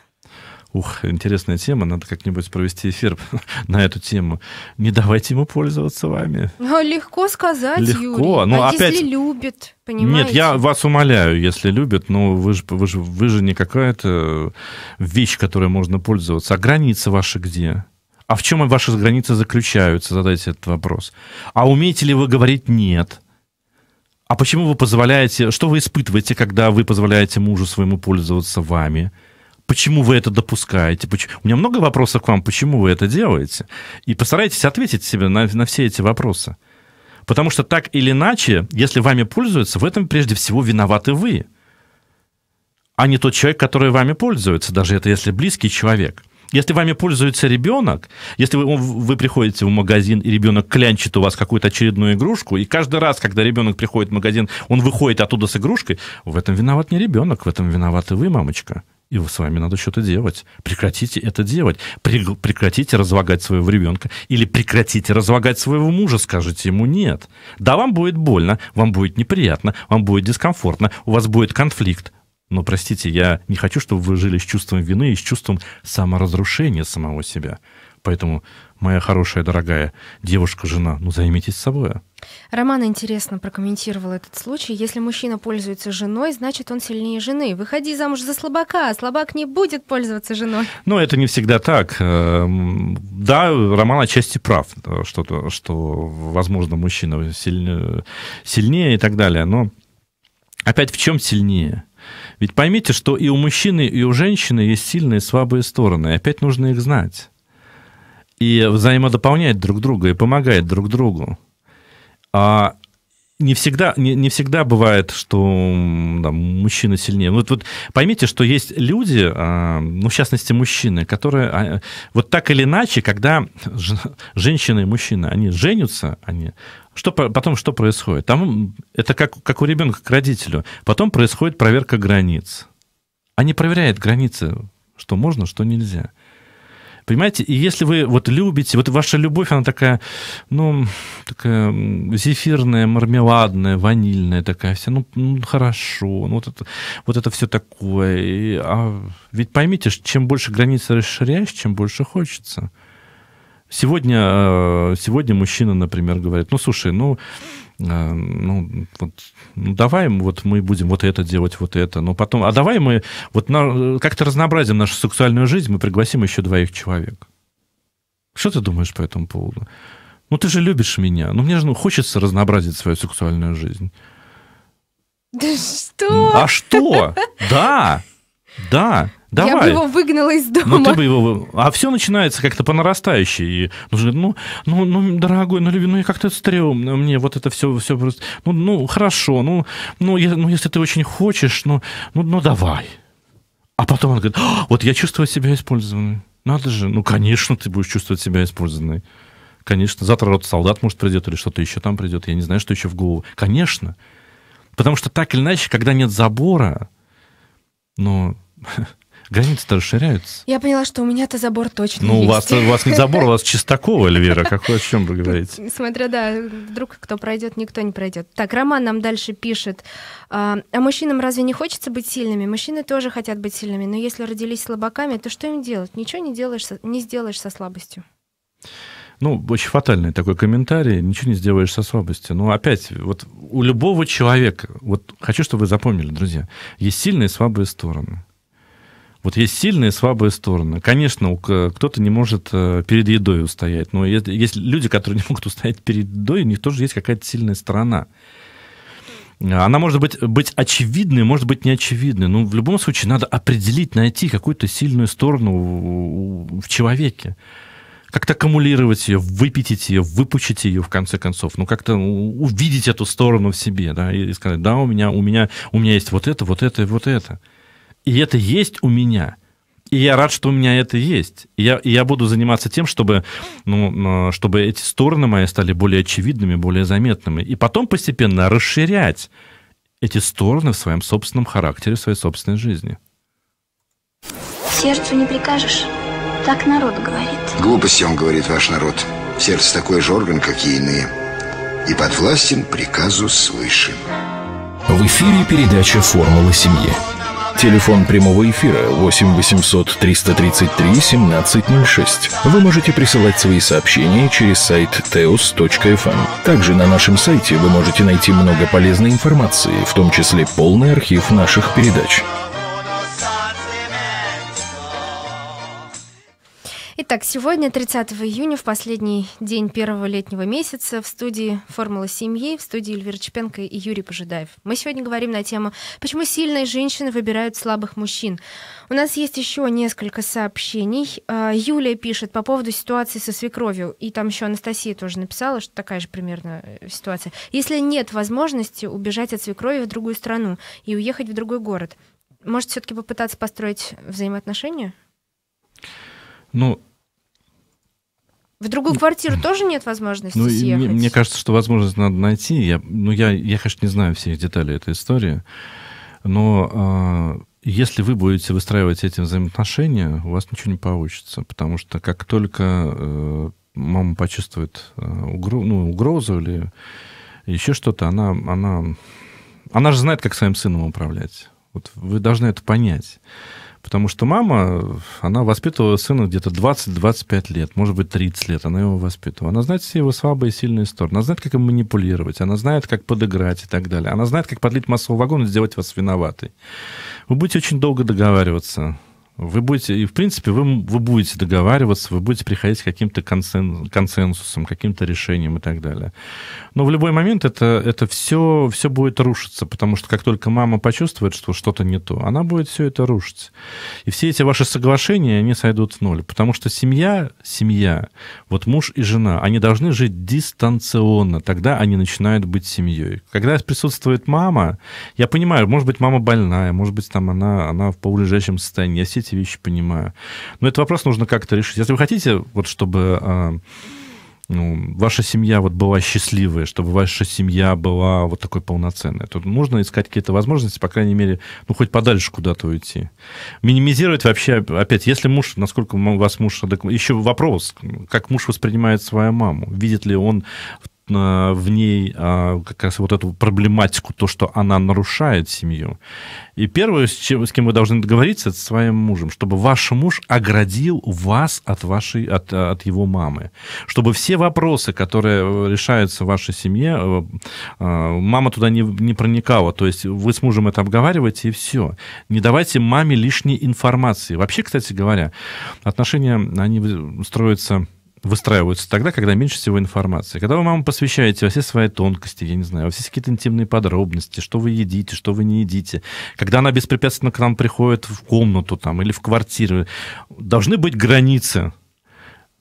Ух, интересная тема, надо как-нибудь провести эфир на эту тему. Не давайте ему пользоваться вами. Но а, легко сказать, легко. Юрий. Ну, а опять... если любит, понимаете? Нет, я вас умоляю, если любит, но ну, вы же, вы же, вы же не какая-то вещь, которой можно пользоваться. А границы ваши где? А в чем ваши границы заключаются? Задайте этот вопрос. А умеете ли вы говорить «нет»? А почему вы позволяете, что вы испытываете, когда вы позволяете мужу своему пользоваться вами? почему вы это допускаете? Почему... У меня много вопросов к вам, почему вы это делаете? И постарайтесь ответить себе на, на все эти вопросы. Потому что так или иначе, если вами пользуются, в этом прежде всего виноваты вы, а не тот человек, который вами пользуется, даже это если близкий человек. Если вами пользуется ребенок, если вы, вы приходите в магазин, и ребенок клянчит у вас какую-то очередную игрушку, и каждый раз, когда ребенок приходит в магазин, он выходит оттуда с игрушкой, в этом виноват не ребенок, в этом виноваты вы, мамочка и с вами надо что-то делать. Прекратите это делать. прекратите разлагать своего ребенка. Или прекратите разлагать своего мужа, скажите ему нет. Да, вам будет больно, вам будет неприятно, вам будет дискомфортно, у вас будет конфликт. Но, простите, я не хочу, чтобы вы жили с чувством вины и с чувством саморазрушения самого себя. Поэтому моя хорошая, дорогая девушка, жена, ну займитесь собой. Роман интересно прокомментировал этот случай. Если мужчина пользуется женой, значит он сильнее жены. Выходи замуж за слабака, а слабак не будет пользоваться женой. Ну это не всегда так. Эм, да, Роман отчасти прав, что, что возможно, мужчина сильнее и так далее. Но опять в чем сильнее? Ведь поймите, что и у мужчины, и у женщины есть сильные и слабые стороны. И опять нужно их знать и взаимодополняет друг друга и помогает друг другу. А не всегда, не, не всегда бывает, что да, мужчина сильнее. Вот, вот поймите, что есть люди, а, ну, в частности, мужчины, которые а, вот так или иначе, когда ж, женщина и мужчина, они женятся, они что потом что происходит? Там это как, как у ребенка к родителю. Потом происходит проверка границ. Они а проверяют границы, что можно, что нельзя. Понимаете, и если вы вот любите, вот ваша любовь, она такая, ну, такая зефирная, мармеладная, ванильная такая вся, ну, ну хорошо, ну, вот это, вот это все такое. И, а ведь поймите, чем больше границы расширяешь, чем больше хочется. Сегодня, э, сегодня мужчина, например, говорит, ну, слушай, ну, Э, ну, вот, ну, давай вот мы будем вот это делать, вот это, но потом, а давай мы вот на, как-то разнообразим нашу сексуальную жизнь, мы пригласим еще двоих человек. Что ты думаешь по этому поводу? Ну, ты же любишь меня. Ну, мне же ну, хочется разнообразить свою сексуальную жизнь. Да что? А что? Да, да. Давай. Я бы его выгнала из дома. Ну, ты бы его... А все начинается как-то по нарастающей. И, ну, ну, ну, ну, дорогой, ну, ну, я как-то стрёмно, ну, мне вот это все, все просто... Ну, ну, хорошо, ну, ну, я, ну, если ты очень хочешь, ну, ну, ну, давай. А потом он говорит, «А, вот я чувствую себя использованной. Надо же, ну, конечно, ты будешь чувствовать себя использованной. Конечно, завтра рот солдат, может, придет, или что-то еще там придет. Я не знаю, что еще в голову. Конечно. Потому что так или иначе, когда нет забора, ну, Границы-то расширяются. Я поняла, что у меня-то забор точно Ну, есть. Ну у вас не забор, у вас Чистакова, Эльвира. Как вы о чем вы говорите? Смотря, да, вдруг кто пройдет, никто не пройдет. Так, Роман нам дальше пишет. А, а мужчинам разве не хочется быть сильными? Мужчины тоже хотят быть сильными, но если родились слабаками, то что им делать? Ничего не, делаешь, не сделаешь со слабостью. Ну, очень фатальный такой комментарий, ничего не сделаешь со слабостью. Но ну, опять, вот у любого человека, вот хочу, чтобы вы запомнили, друзья, есть сильные и слабые стороны. Вот есть сильные и слабые стороны. Конечно, кто-то не может э, перед едой устоять, но есть люди, которые не могут устоять перед едой, у них тоже есть какая-то сильная сторона. Она может быть, быть очевидной, может быть неочевидной. Но в любом случае надо определить, найти какую-то сильную сторону в человеке. Как-то аккумулировать ее, выпить ее, выпучить ее, в конце концов. Ну, как-то увидеть эту сторону в себе, да, и сказать, да, у меня, у меня, у меня есть вот это, вот это и вот это. И это есть у меня. И я рад, что у меня это есть. И я, и я буду заниматься тем, чтобы, ну, чтобы эти стороны мои стали более очевидными, более заметными. И потом постепенно расширять эти стороны в своем собственном характере, в своей собственной жизни. Сердцу не прикажешь. Так народ говорит. Глупости он говорит, ваш народ. Сердце такой же орган, как и иные. И подвластен приказу свыше. В эфире передача «Формула семьи». Телефон прямого эфира 8 800 333 1706. Вы можете присылать свои сообщения через сайт teos.fm. Эм. Также на нашем сайте вы можете найти много полезной информации, в том числе полный архив наших передач. Итак, сегодня, 30 июня, в последний день первого летнего месяца, в студии «Формула семьи», в студии Эльвира Чепенко и Юрий Пожидаев. Мы сегодня говорим на тему «Почему сильные женщины выбирают слабых мужчин?». У нас есть еще несколько сообщений. А, Юлия пишет по поводу ситуации со свекровью, и там еще Анастасия тоже написала, что такая же примерно э, ситуация. Если нет возможности убежать от свекрови в другую страну и уехать в другой город, может, все-таки попытаться построить взаимоотношения? Ну, в другую квартиру тоже нет возможности ну, съехать? Мне, мне кажется, что возможность надо найти. Я, ну, я, я, конечно, не знаю всех деталей этой истории, но э, если вы будете выстраивать эти взаимоотношения, у вас ничего не получится, потому что как только э, мама почувствует э, угро, ну, угрозу или еще что-то, она, она, она же знает, как своим сыном управлять. Вот вы должны это понять. Потому что мама, она воспитывала сына где-то 20-25 лет, может быть, 30 лет, она его воспитывала. Она знает все его слабые и сильные стороны. Она знает, как им манипулировать, она знает, как подыграть и так далее. Она знает, как подлить массовый вагон и сделать вас виноватой. Вы будете очень долго договариваться вы будете, и в принципе, вы, вы будете договариваться, вы будете приходить к каким-то консен, консенсусам, каким-то решениям и так далее. Но в любой момент это, это все, все будет рушиться, потому что как только мама почувствует, что что-то не то, она будет все это рушить. И все эти ваши соглашения, они сойдут в ноль, потому что семья, семья, вот муж и жена, они должны жить дистанционно, тогда они начинают быть семьей. Когда присутствует мама, я понимаю, может быть, мама больная, может быть, там она, она в полулежащем состоянии, я все эти вещи понимаю. Но этот вопрос нужно как-то решить. Если вы хотите, вот чтобы а, ну, ваша семья вот была счастливая, чтобы ваша семья была вот такой полноценная. то нужно искать какие-то возможности, по крайней мере, ну, хоть подальше куда-то уйти. Минимизировать вообще, опять, если муж, насколько у вас муж... Еще вопрос, как муж воспринимает свою маму? Видит ли он в в ней а, как раз вот эту проблематику, то, что она нарушает семью. И первое, с, чем, с кем вы должны договориться, это с своим мужем, чтобы ваш муж оградил вас от, вашей, от, от его мамы. Чтобы все вопросы, которые э, решаются в вашей семье, э, э, мама туда не, не проникала. То есть вы с мужем это обговариваете, и все. Не давайте маме лишней информации. Вообще, кстати говоря, отношения, они строятся выстраиваются тогда, когда меньше всего информации. Когда вы маму посвящаете во все свои тонкости, я не знаю, во все какие-то интимные подробности, что вы едите, что вы не едите. Когда она беспрепятственно к нам приходит в комнату там, или в квартиру, должны быть границы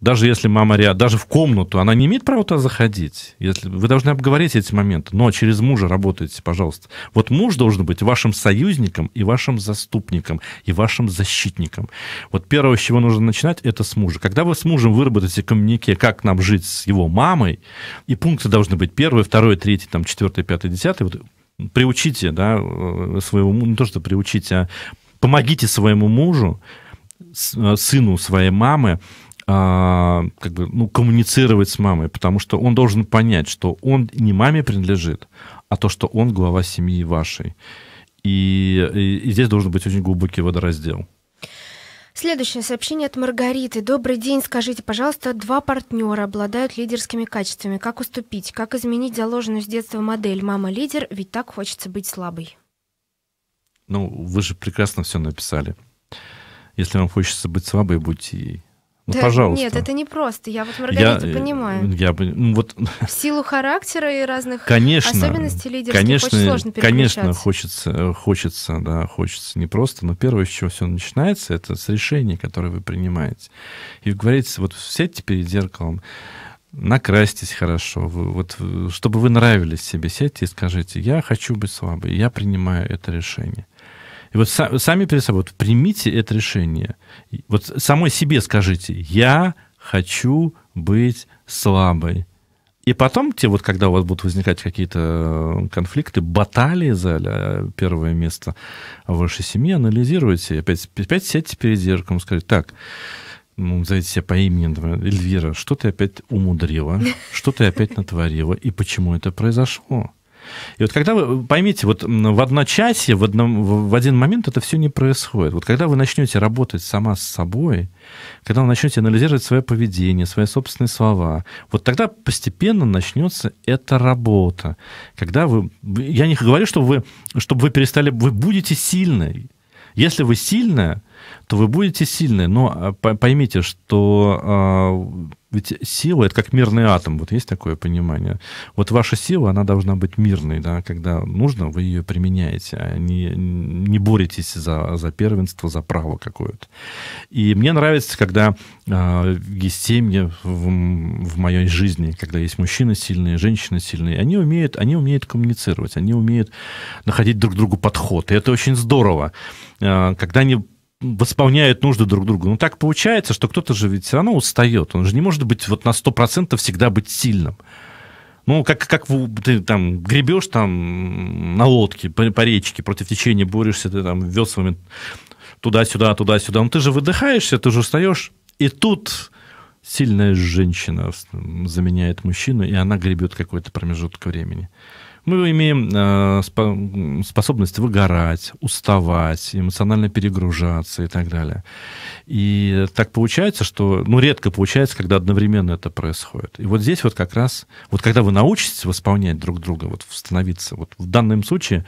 даже если мама рядом, даже в комнату, она не имеет права туда заходить. Если... Вы должны обговорить эти моменты, но через мужа работайте, пожалуйста. Вот муж должен быть вашим союзником и вашим заступником, и вашим защитником. Вот первое, с чего нужно начинать, это с мужа. Когда вы с мужем выработаете коммунике, как нам жить с его мамой, и пункты должны быть первый, второй, третий, там, четвертый, пятый, десятый, вот приучите, да, э, своего, не то, что приучите, а помогите своему мужу, э, сыну своей мамы а, как бы, ну, коммуницировать с мамой, потому что он должен понять, что он не маме принадлежит, а то, что он глава семьи вашей. И, и, и здесь должен быть очень глубокий водораздел. Следующее сообщение от Маргариты. Добрый день. Скажите, пожалуйста, два партнера обладают лидерскими качествами. Как уступить? Как изменить заложенную с детства модель? Мама лидер, ведь так хочется быть слабой. Ну, вы же прекрасно все написали. Если вам хочется быть слабой, будьте ей. Ну, да, пожалуйста. Нет, это не просто. Я вот Маргариту я, э, понимаю. Я, я ну, вот... В силу характера и разных конечно, особенностей лидерских конечно, очень сложно Конечно, хочется, э, хочется, да, хочется не просто, но первое, с чего все начинается, это с решения которое вы принимаете. И говорите, вот сядьте перед зеркалом, накрасьтесь хорошо, вы, вот, э, чтобы вы нравились себе, сядьте и скажите, я хочу быть слабой, я принимаю это решение. И вот сами перед собой, вот примите это решение. Вот самой себе скажите, я хочу быть слабой. И потом, те, вот, когда у вас будут возникать какие-то э, конфликты, баталии за э, первое место в вашей семье, анализируйте. Опять, опять сядьте перед зеркалом и скажите, так, ну, зовите себя по имени, например, Эльвира, что ты опять умудрила, что ты опять натворила и почему это произошло? И вот когда вы поймите, вот в одночасье, в, одном, в один момент это все не происходит. Вот когда вы начнете работать сама с собой, когда вы начнете анализировать свое поведение, свои собственные слова, вот тогда постепенно начнется эта работа. Когда вы... Я не говорю, чтобы вы, чтобы вы перестали... Вы будете сильной. Если вы сильная, то вы будете сильны. Но а, поймите, что а, ведь сила — это как мирный атом. Вот есть такое понимание. Вот ваша сила, она должна быть мирной. Да? Когда нужно, вы ее применяете, а не, не боретесь за, за первенство, за право какое-то. И мне нравится, когда э, есть семьи в, в моей жизни, когда есть мужчины сильные, женщины сильные. Они умеют, они умеют коммуницировать, они умеют находить друг другу подход. И это очень здорово. Э, когда они восполняют нужды друг друга. Но ну, так получается, что кто-то же ведь все равно устает. Он же не может быть вот на 100% всегда быть сильным. Ну, как, как ты там гребешь там на лодке по, по речке, против течения борешься, ты там веслами туда-сюда, туда-сюда. Но ну, ты же выдыхаешься, ты же устаешь. И тут сильная женщина заменяет мужчину, и она гребет какой-то промежуток времени. Мы имеем э, способность выгорать, уставать, эмоционально перегружаться и так далее. И так получается, что, ну, редко получается, когда одновременно это происходит. И вот здесь вот как раз, вот когда вы научитесь восполнять друг друга, вот становиться, вот в данном случае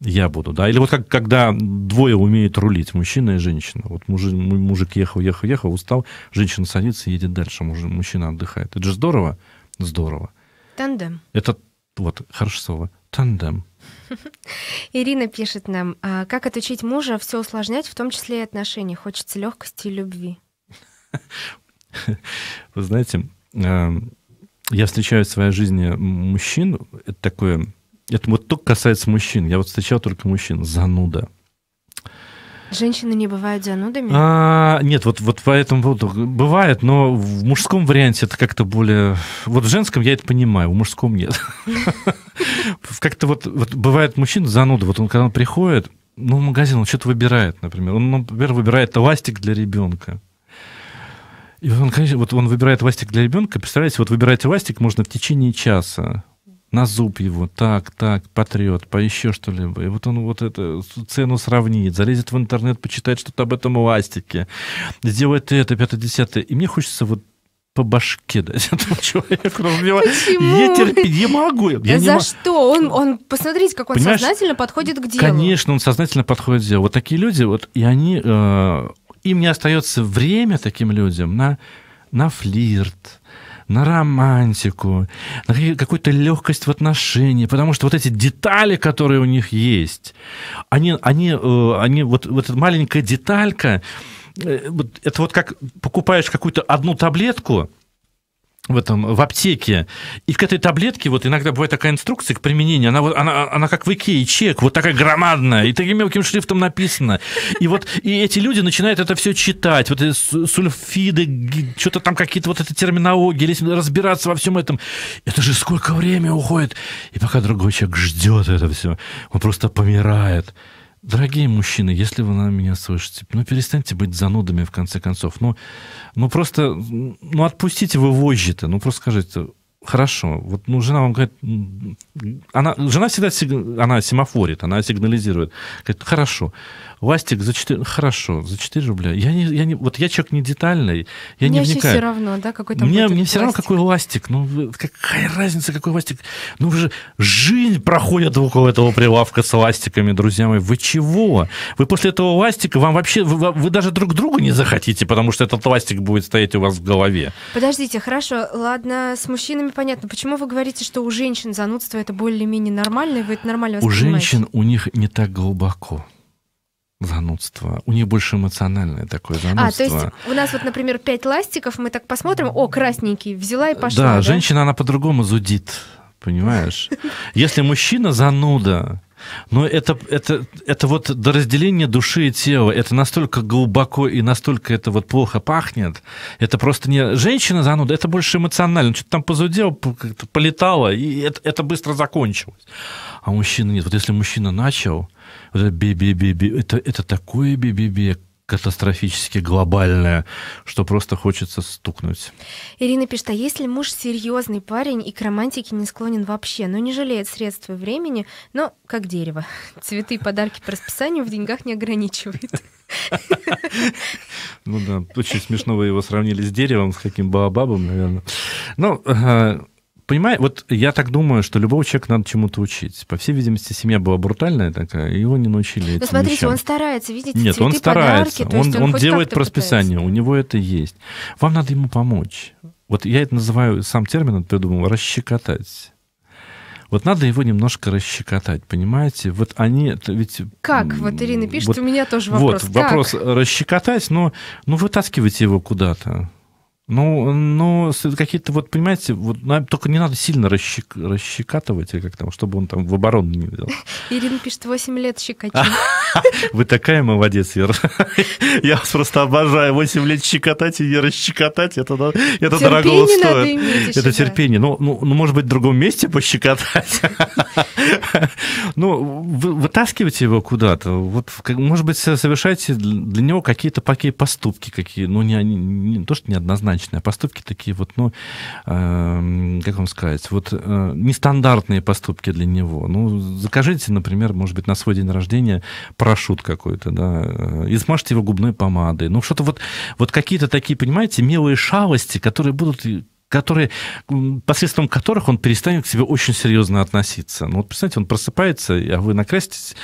я буду, да. Или вот как, когда двое умеют рулить, мужчина и женщина. Вот мужик, мужик ехал, ехал, ехал, устал, женщина садится и едет дальше, мужчина отдыхает. Это же здорово? Здорово. Тандем. Это вот Харшцова, тандем. Ирина пишет нам, а, как отучить мужа все усложнять, в том числе и отношения. Хочется легкости и любви. Вы знаете, а, я встречаю в своей жизни мужчин, это такое, это вот только касается мужчин, я вот встречал только мужчин, зануда. Женщины не бывают занудами? А, нет, вот, вот поэтому вот, бывает, но в мужском варианте это как-то более... Вот в женском я это понимаю, в мужском нет. Как-то вот, вот бывает мужчина зануда, вот он когда он приходит, ну, в магазин он что-то выбирает, например. Он, например, выбирает эластик для ребенка. И он, конечно, вот он выбирает ластик для ребенка. Представляете, вот выбирать ластик можно в течение часа на зуб его, так, так, потрет, по еще что-либо. И вот он вот эту цену сравнит, залезет в интернет, почитает что-то об этом эластике, сделает это, пятое, десятое. И мне хочется вот по башке дать этому человеку. Ну, Почему? Я терпеть не могу. Я За не что? Он, он, посмотрите, как он Понимаешь, сознательно подходит к делу. Конечно, он сознательно подходит к делу. Вот такие люди, вот, и они, э, им не остается время таким людям на, на флирт, на романтику, на какую-то легкость в отношении, потому что вот эти детали, которые у них есть, они, они, э, они вот, вот эта маленькая деталька, э, это вот как покупаешь какую-то одну таблетку, в этом в аптеке. И к этой таблетке вот иногда бывает такая инструкция к применению, она вот она, она как в Икее чек, вот такая громадная, и таким мелким шрифтом написано. И вот и эти люди начинают это все читать, вот э, сульфиды, что-то там какие-то вот эта терминология, разбираться во всем этом. Это же сколько времени уходит. И пока другой человек ждет это все, он просто помирает. Дорогие мужчины, если вы на меня слышите, ну перестаньте быть занудами в конце концов. Ну, ну просто, ну отпустите вы вожжи-то, ну просто скажите, хорошо, вот ну, жена вам говорит, она, жена всегда, она семафорит, она сигнализирует, говорит, хорошо, Вастик за 4... Хорошо, за 4 рубля. Я не, я не... Вот я человек не детальный, я мне не вникаю. Мне все равно, да, какой там Мне, мне все равно, какой ластик. Ну, какая разница, какой ластик. Ну, уже жизнь проходит вокруг этого прилавка с ластиками, друзья мои. Вы чего? Вы после этого ластика, вам вообще... Вы, вы даже друг друга не захотите, потому что этот ластик будет стоять у вас в голове. Подождите, хорошо, ладно, с мужчинами понятно. Почему вы говорите, что у женщин занудство это более-менее нормально, и вы это нормально У женщин у них не так глубоко занудство. У нее больше эмоциональное такое занудство. А, то есть у нас вот, например, пять ластиков, мы так посмотрим, о, красненький, взяла и пошла. Да, да? женщина, она по-другому зудит, понимаешь? Если мужчина зануда, но это, это, это вот до разделения души и тела, это настолько глубоко и настолько это вот плохо пахнет, это просто не женщина зануда, это больше эмоционально, что-то там позудел, полетало, и это, это быстро закончилось. А мужчина нет. Вот если мужчина начал, вот это би-би-би-би, это, это такое би-би-би, катастрофически глобальное, что просто хочется стукнуть. Ирина пишет, а если муж серьезный парень и к романтике не склонен вообще, но не жалеет средств и времени, но как дерево. Цветы и подарки по расписанию в деньгах не ограничивает. Ну да, очень смешно вы его сравнили с деревом, с каким баобабом, наверное. Ну, понимаешь, вот я так думаю, что любого человека надо чему-то учить. По всей видимости, семья была брутальная такая, его не научили. Ну, смотрите, вещам. он старается, видите, Нет, цветы, он старается, подарки, он, он, он делает по расписанию, пытается. у него это есть. Вам надо ему помочь. Вот я это называю, сам термин придумал, расщекотать. Вот надо его немножко расщекотать, понимаете? Вот они ведь... Как? Вот Ирина пишет, вот, у меня тоже вопрос. Вот, как? вопрос расщекотать, но ну, вытаскивайте его куда-то. Ну, ну, какие-то, вот, понимаете, вот, только не надо сильно расщек, расщекатывать, как там, чтобы он там в оборону не взял. Ирина пишет, 8 лет щекотим. Вы такая молодец, Вера. Я вас просто обожаю. 8 лет щекотать и не расщекотать, это, это дорого стоит. Это терпение. Ну, ну, ну, может быть, в другом месте пощекотать. Ну, вы, вытаскивайте его куда-то. Вот, может быть, совершайте для него какие-то такие поступки, какие, ну, не, не, не то, что неоднозначно, неоднозначная. Поступки такие вот, ну, э, как вам сказать, вот э, нестандартные поступки для него. Ну, закажите, например, может быть, на свой день рождения парашют какой-то, да, э, и смажьте его губной помадой. Ну, что-то вот, вот какие-то такие, понимаете, милые шалости, которые будут которые, посредством которых он перестанет к себе очень серьезно относиться. Ну, вот, представьте, он просыпается, а вы накраситесь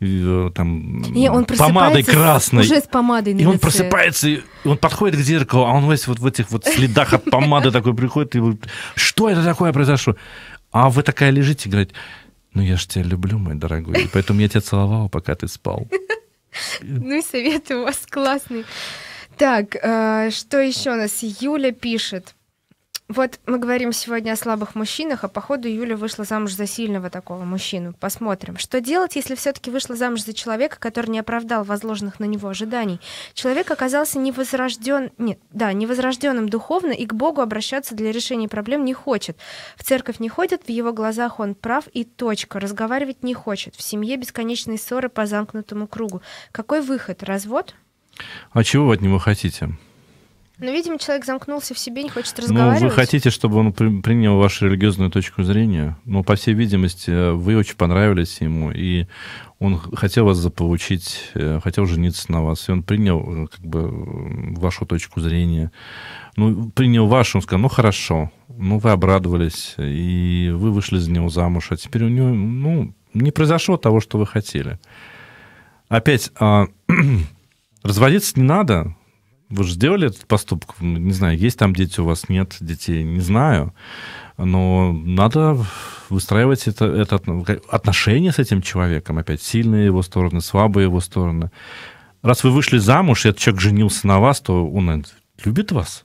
э, там, и он помадой красной. Уже с помадой на И лице. он просыпается, и он подходит к зеркалу, а он весь вот в этих вот следах от помады такой приходит, и вы, что это такое произошло? А вы такая лежите и говорите, ну я же тебя люблю, мой дорогой, и поэтому я тебя целовал, пока ты спал. Ну и советы у вас классные. Так, э, что еще у нас? Юля пишет. Вот мы говорим сегодня о слабых мужчинах, а походу Юля вышла замуж за сильного такого мужчину. Посмотрим. Что делать, если все-таки вышла замуж за человека, который не оправдал возложенных на него ожиданий? Человек оказался невозрожден... Нет, да, невозрожденным духовно и к Богу обращаться для решения проблем не хочет. В церковь не ходит, в его глазах он прав и точка. Разговаривать не хочет. В семье бесконечные ссоры по замкнутому кругу. Какой выход? Развод? А чего вы от него хотите? Ну, видимо, человек замкнулся в себе, не хочет разговаривать. Ну, вы хотите, чтобы он принял вашу религиозную точку зрения, но, ну, по всей видимости, вы очень понравились ему, и он хотел вас заполучить, э, хотел жениться на вас, и он принял э, как бы э, вашу точку зрения. Ну, принял вашу, он сказал, ну, хорошо, ну, вы обрадовались, и вы вышли за него замуж, а теперь у него, ну, не произошло того, что вы хотели. Опять, а, разводиться не надо, вы же сделали этот поступок? Не знаю, есть там дети у вас, нет детей, не знаю. Но надо выстраивать это, это отношение с этим человеком опять. Сильные его стороны, слабые его стороны. Раз вы вышли замуж, и этот человек женился на вас, то он любит вас,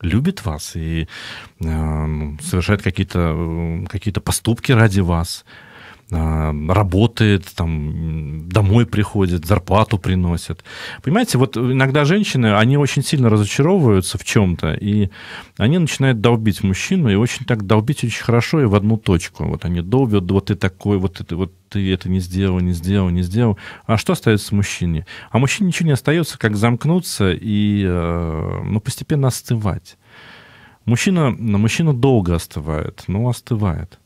любит вас и э, совершает какие-то э, какие поступки ради вас. А, работает, там, домой приходит, зарплату приносит. Понимаете, вот иногда женщины, они очень сильно разочаровываются в чем-то, и они начинают долбить мужчину, и очень так долбить очень хорошо и в одну точку. Вот они долбят, вот ты такой, вот это, вот ты это не сделал, не сделал, не сделал. А что остается мужчине? А мужчине ничего не остается, как замкнуться и э, ну, постепенно остывать. Мужчина, мужчина долго остывает, но остывает.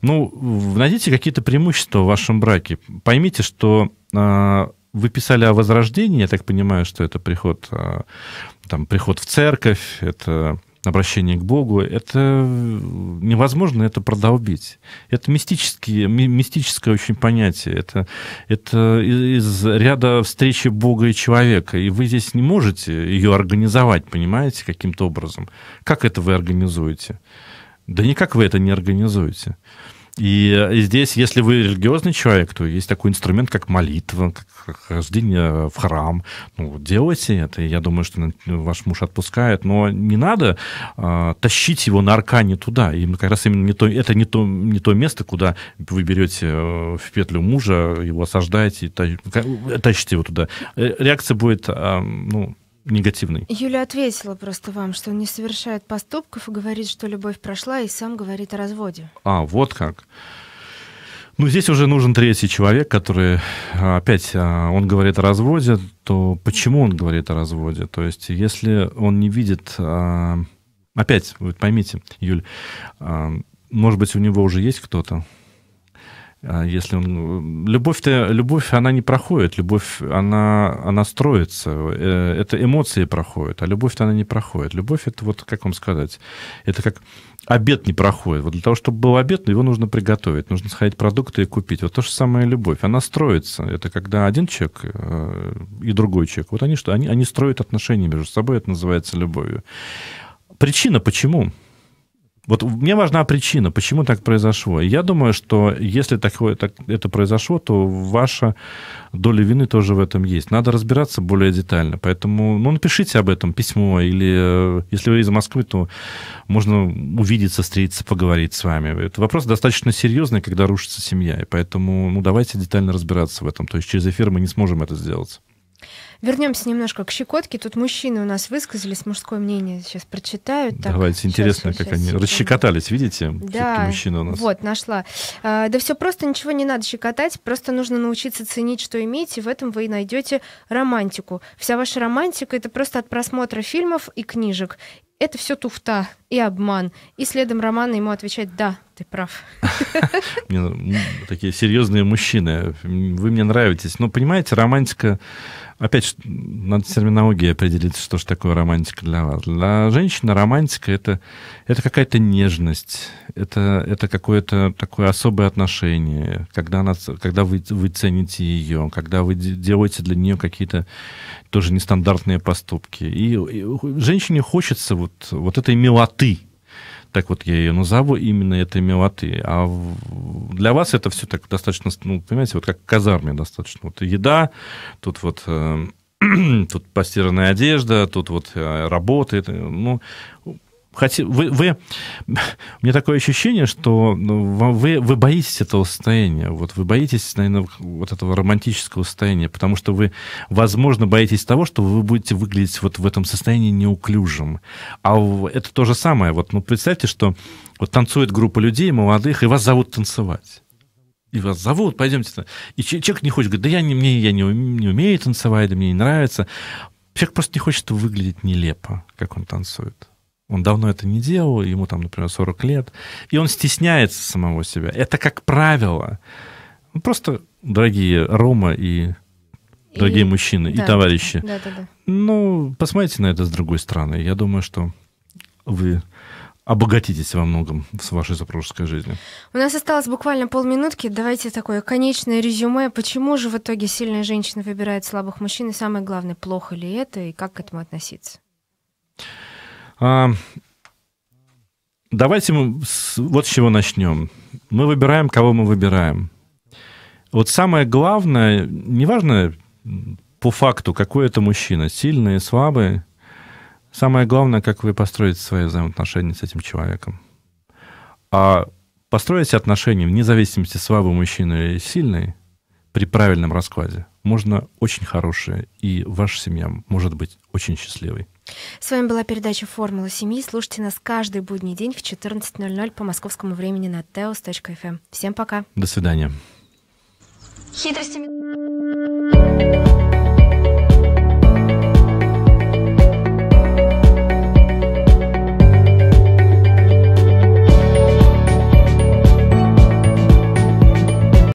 Ну, найдите какие-то преимущества в вашем браке. Поймите, что э, вы писали о возрождении, я так понимаю, что это приход, э, там, приход в церковь, это обращение к Богу, это невозможно это продолбить. Это мистические, ми, мистическое очень понятие. Это, это из, из ряда встречи Бога и человека. И вы здесь не можете ее организовать, понимаете, каким-то образом. Как это вы организуете? Да никак вы это не организуете. И, здесь, если вы религиозный человек, то есть такой инструмент, как молитва, как хождение в храм. Ну, делайте это. Я думаю, что ну, ваш муж отпускает. Но не надо э, тащить его на аркане туда. И как раз именно не то, это не то, не то место, куда вы берете э, в петлю мужа, его осаждаете, и тащите его туда. Э, реакция будет, э, ну, негативный. Юля ответила просто вам, что он не совершает поступков и говорит, что любовь прошла, и сам говорит о разводе. А, вот как. Ну, здесь уже нужен третий человек, который а, опять а, он говорит о разводе, то почему он говорит о разводе? То есть, если он не видит, а, опять, вы поймите, Юль, может быть, у него уже есть кто-то, а, если он... Э, любовь-то, любовь, она не проходит, любовь, она, она строится, э, это эмоции проходят, а любовь-то она не проходит. Любовь это вот, как вам сказать, это как обед не проходит. Вот для того, чтобы был обед, его нужно приготовить, нужно сходить продукты и купить. Вот то же самое любовь, она строится. Это когда один человек э, и другой человек, вот они что, они, они строят отношения между собой, это называется любовью. Причина почему? Вот мне важна причина, почему так произошло. я думаю, что если такое, так, это произошло, то ваша доля вины тоже в этом есть. Надо разбираться более детально. Поэтому ну, напишите об этом письмо. Или э, если вы из Москвы, то можно увидеться, встретиться, поговорить с вами. Это вопрос достаточно серьезный, когда рушится семья. И поэтому ну, давайте детально разбираться в этом. То есть через эфир мы не сможем это сделать. Вернемся немножко к щекотке. Тут мужчины у нас высказались, мужское мнение сейчас прочитают. Так, Давайте, сейчас, интересно, сейчас, как они расщекотались, видите? Да, мужчина у нас. вот, нашла. А, да все просто, ничего не надо щекотать, просто нужно научиться ценить, что имеете, в этом вы и найдете романтику. Вся ваша романтика — это просто от просмотра фильмов и книжек. Это все туфта и обман. И следом Романа ему отвечает «Да, ты прав. Ну, такие серьезные мужчины. Вы мне нравитесь. Но ну, понимаете, романтика опять надо терминологией определиться, что же такое романтика для вас. Для женщины романтика это, это какая-то нежность, это, это какое-то такое особое отношение, когда, она, когда вы, вы цените ее, когда вы делаете для нее какие-то тоже нестандартные поступки. И, и женщине хочется вот, вот этой милоты, так вот я ее назову, именно этой милоты. А для вас это все так достаточно, ну, понимаете, вот как в казарме достаточно. Вот еда, тут вот э, тут постиранная одежда, тут вот э, работает. Ну, хотя вы, вы, у меня такое ощущение, что ну, вы, вы боитесь этого состояния, вот вы боитесь, наверное, вот этого романтического состояния, потому что вы, возможно, боитесь того, что вы будете выглядеть вот в этом состоянии неуклюжим. А это то же самое, вот, ну, представьте, что вот танцует группа людей молодых, и вас зовут танцевать и вас зовут, пойдемте. И человек не хочет, говорит, да я не, мне, я не, не умею танцевать, да мне не нравится. Человек просто не хочет выглядеть нелепо, как он танцует. Он давно это не делал, ему там, например, 40 лет, и он стесняется самого себя. Это как правило. Ну, просто, дорогие Рома и дорогие и... мужчины да, и товарищи, да, да, да. ну, посмотрите на это с другой стороны. Я думаю, что вы обогатитесь во многом с вашей запорожской жизни. У нас осталось буквально полминутки. Давайте такое конечное резюме. Почему же в итоге сильная женщина выбирает слабых мужчин? И самое главное, плохо ли это и как к этому относиться? А, давайте мы с, вот с чего начнем. Мы выбираем, кого мы выбираем. Вот самое главное, неважно по факту, какой это мужчина, сильный, слабый, самое главное, как вы построите свои взаимоотношения с этим человеком. А построить отношения, вне зависимости, слабый мужчина или сильный, при правильном раскладе можно очень хорошее, и ваша семья может быть очень счастливой. С вами была передача «Формула семьи». Слушайте нас каждый будний день в 14.00 по московскому времени на teos.fm. Эм. Всем пока. До свидания. Хитростями.